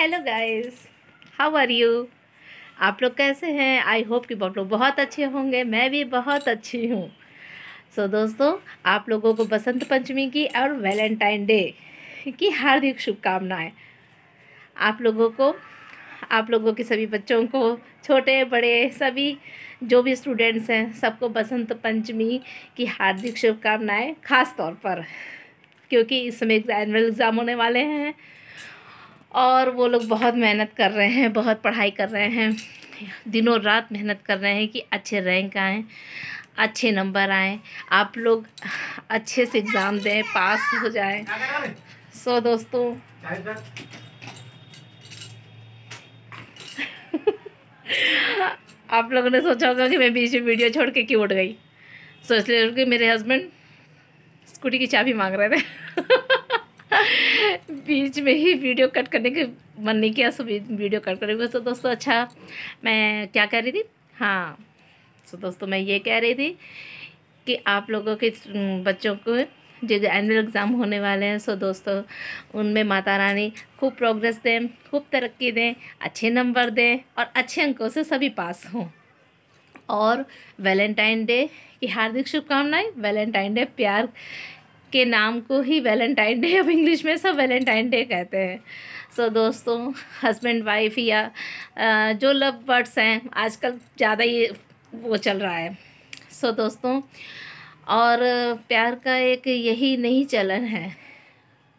hello guys how are you आप लोग कैसे हैं आई होप कि आप लोग बहुत अच्छे होंगे मैं भी बहुत अच्छी हूँ सो so, दोस्तों आप लोगों को बसंत पंचमी की और वैलेंटाइन डे की हार्दिक शुभकामनाएं आप लोगों को आप लोगों के सभी बच्चों को छोटे बड़े सभी जो भी स्टूडेंट्स हैं सबको बसंत पंचमी की हार्दिक शुभकामनाएं खास तौर पर क्योंकि इस समय एनुअल एग्ज़ाम होने वाले हैं और वो लोग बहुत मेहनत कर रहे हैं बहुत पढ़ाई कर रहे हैं दिनों रात मेहनत कर रहे हैं कि अच्छे रैंक आएँ अच्छे नंबर आएँ आप लोग अच्छे से एग्ज़ाम दें पास हो जाएं सो so, दोस्तों आप लोगों ने सोचा होगा कि मैं बीच में वीडियो छोड़ के क्यों उठ गई सो so, इसलिए कि मेरे हस्बैंड स्कूटी की चाबी मांग रहे थे बीच में ही वीडियो कट करने के मन नहीं किया सो वीडियो कट करेंगे तो दोस्तों अच्छा मैं क्या कह रही थी हाँ सो दोस्तों मैं ये कह रही थी कि आप लोगों के बच्चों को जो जो एनुअल एग्ज़ाम होने वाले हैं सो दोस्तों उनमें माता रानी खूब प्रोग्रेस दें खूब तरक्की दें अच्छे नंबर दें और अच्छे अंकों से सभी पास हों और वैलेंटाइन डे की हार्दिक शुभकामनाएं वैलेंटाइन डे प्यार के नाम को ही वैलेंटाइन डे अब इंग्लिश में सब वैलेंटाइन डे कहते हैं सो so, दोस्तों हस्बैंड वाइफ या जो लव बर्ड्स हैं आजकल ज़्यादा ही वो चल रहा है सो so, दोस्तों और प्यार का एक यही नहीं चलन है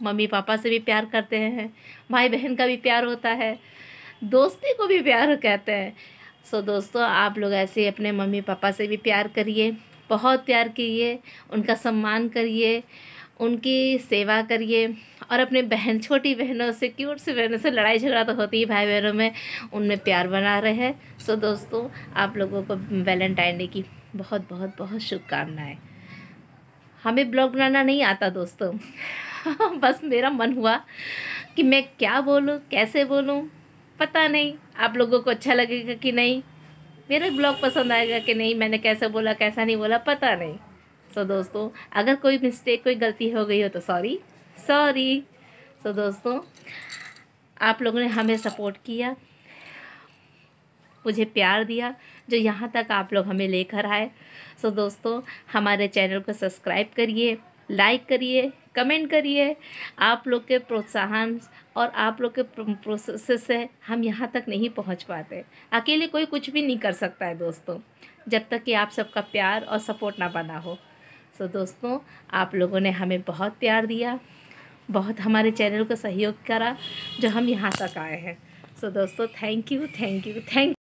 मम्मी पापा से भी प्यार करते हैं भाई बहन का भी प्यार होता है दोस्ती को भी प्यार कहते हैं सो so, दोस्तों आप लोग ऐसे ही अपने मम्मी पापा से भी प्यार करिए बहुत प्यार कीजिए उनका सम्मान करिए उनकी सेवा करिए और अपने बहन छोटी बहनों से क्यूट सी बहनों से लड़ाई झगड़ा तो होती ही भाई बहनों में उनमें प्यार बना रहे हैं सो दोस्तों आप लोगों को वैलेंटाइन डे की बहुत बहुत बहुत शुभकामनाएं हमें ब्लॉग बनाना नहीं आता दोस्तों बस मेरा मन हुआ कि मैं क्या बोलूँ कैसे बोलूँ पता नहीं आप लोगों को अच्छा लगेगा कि नहीं मेरा ब्लॉग पसंद आएगा कि नहीं मैंने कैसे बोला कैसा नहीं बोला पता नहीं सो so, दोस्तों अगर कोई मिस्टेक कोई गलती हो गई हो तो सॉरी सॉरी सो दोस्तों आप लोगों ने हमें सपोर्ट किया मुझे प्यार दिया जो यहाँ तक आप लोग हमें लेकर आए सो so, दोस्तों हमारे चैनल को सब्सक्राइब करिए लाइक करिए कमेंट करिए आप लोग के प्रोत्साहन और आप लोग के प्रोसेस से हम यहाँ तक नहीं पहुँच पाते अकेले कोई कुछ भी नहीं कर सकता है दोस्तों जब तक कि आप सबका प्यार और सपोर्ट ना बना हो सो so, दोस्तों आप लोगों ने हमें बहुत प्यार दिया बहुत हमारे चैनल को सहयोग करा जो हम यहाँ तक आए हैं सो so, दोस्तों thank you thank you thank